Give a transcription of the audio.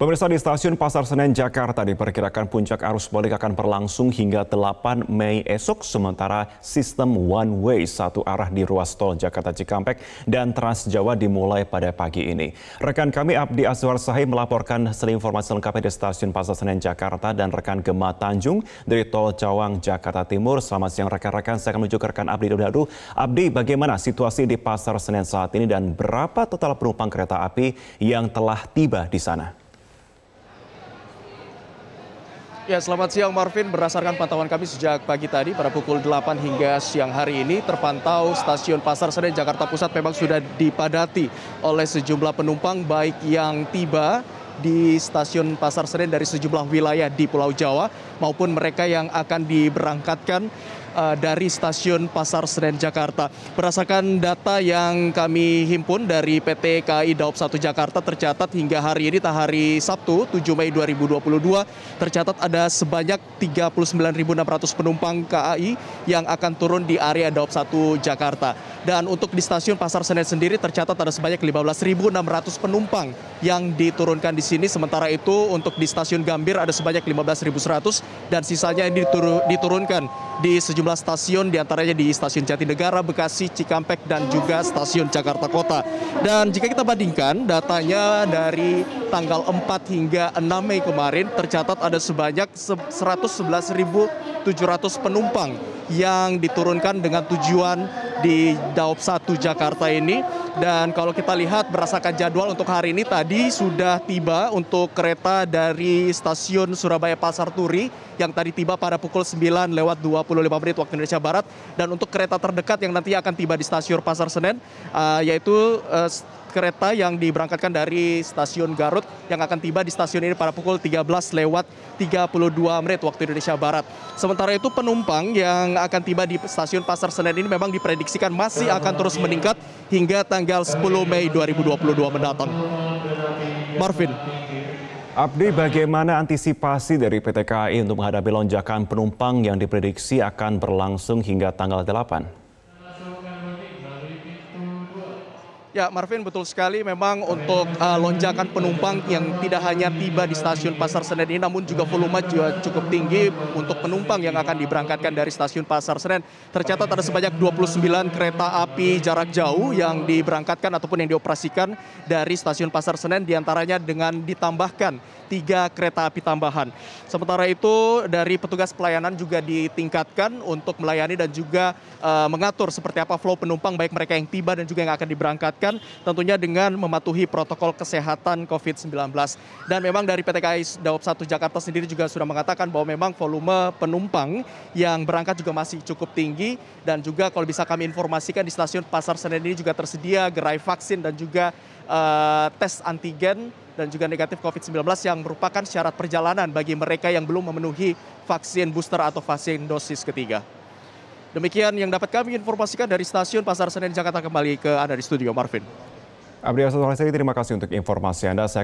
Pemirsa di stasiun Pasar Senen Jakarta diperkirakan puncak arus balik akan berlangsung hingga 8 Mei esok sementara sistem one way satu arah di ruas tol Jakarta Cikampek dan Trans Jawa dimulai pada pagi ini. Rekan kami Abdi Aswar Sahih melaporkan informasi lengkapnya di stasiun Pasar Senen Jakarta dan rekan Gema Tanjung dari tol Cawang Jakarta Timur. Selamat siang rekan-rekan, saya akan menuju ke rekan Abdi Abdi, bagaimana situasi di Pasar Senen saat ini dan berapa total penumpang kereta api yang telah tiba di sana? Ya, selamat siang Marvin. Berdasarkan pantauan kami sejak pagi tadi pada pukul 8 hingga siang hari ini terpantau stasiun Pasar Senen Jakarta Pusat memang sudah dipadati oleh sejumlah penumpang baik yang tiba di stasiun Pasar Senen dari sejumlah wilayah di Pulau Jawa maupun mereka yang akan diberangkatkan uh, dari stasiun Pasar Senen Jakarta. Berdasarkan data yang kami himpun dari PT KAI Daob 1 Jakarta tercatat hingga hari ini hari Sabtu 7 Mei 2022 tercatat ada sebanyak 39.600 penumpang KAI yang akan turun di area Daob 1 Jakarta. Dan untuk di stasiun Pasar Senen sendiri tercatat ada sebanyak 15.600 penumpang yang diturunkan di sini. Sementara itu untuk di stasiun Gambir ada sebanyak 15.100 dan sisanya yang diturunkan di sejumlah sejumlah stasiun diantaranya di stasiun Jatinegara, Bekasi, Cikampek, dan juga stasiun Jakarta Kota. Dan jika kita bandingkan datanya dari tanggal 4 hingga 6 Mei kemarin tercatat ada sebanyak 111.700 penumpang yang diturunkan dengan tujuan di Daob 1 Jakarta ini dan kalau kita lihat berdasarkan jadwal untuk hari ini tadi sudah tiba untuk kereta dari stasiun Surabaya Pasar Turi yang tadi tiba pada pukul 9 lewat 25 menit waktu Indonesia Barat. Dan untuk kereta terdekat yang nanti akan tiba di stasiun Pasar Senen uh, yaitu uh, kereta yang diberangkatkan dari stasiun Garut yang akan tiba di stasiun ini pada pukul 13 lewat 32 menit waktu Indonesia Barat. Sementara itu penumpang yang akan tiba di stasiun Pasar Senen ini memang diprediksikan masih akan terus meningkat hingga tanggal tanggal 10 Mei 2022 mendatang. Marvin. Abdi, bagaimana antisipasi dari PT KAI untuk menghadapi lonjakan penumpang yang diprediksi akan berlangsung hingga tanggal 8? Ya, Marvin betul sekali memang untuk uh, lonjakan penumpang yang tidak hanya tiba di stasiun Pasar Senen ini namun juga volume juga cukup tinggi untuk penumpang yang akan diberangkatkan dari stasiun Pasar Senen. Tercatat ada sebanyak 29 kereta api jarak jauh yang diberangkatkan ataupun yang dioperasikan dari stasiun Pasar Senen diantaranya dengan ditambahkan tiga kereta api tambahan. Sementara itu dari petugas pelayanan juga ditingkatkan untuk melayani dan juga uh, mengatur seperti apa flow penumpang baik mereka yang tiba dan juga yang akan diberangkatkan tentunya dengan mematuhi protokol kesehatan COVID-19. Dan memang dari PT KAI Daob 1 Jakarta sendiri juga sudah mengatakan bahwa memang volume penumpang yang berangkat juga masih cukup tinggi dan juga kalau bisa kami informasikan di stasiun Pasar Senen ini juga tersedia gerai vaksin dan juga uh, tes antigen dan juga negatif COVID-19 yang merupakan syarat perjalanan bagi mereka yang belum memenuhi vaksin booster atau vaksin dosis ketiga. Demikian yang dapat kami informasikan dari stasiun Pasar Senen Jakarta kembali ke Anda di studio Marvin. Abdi terima kasih untuk informasi Anda. Saya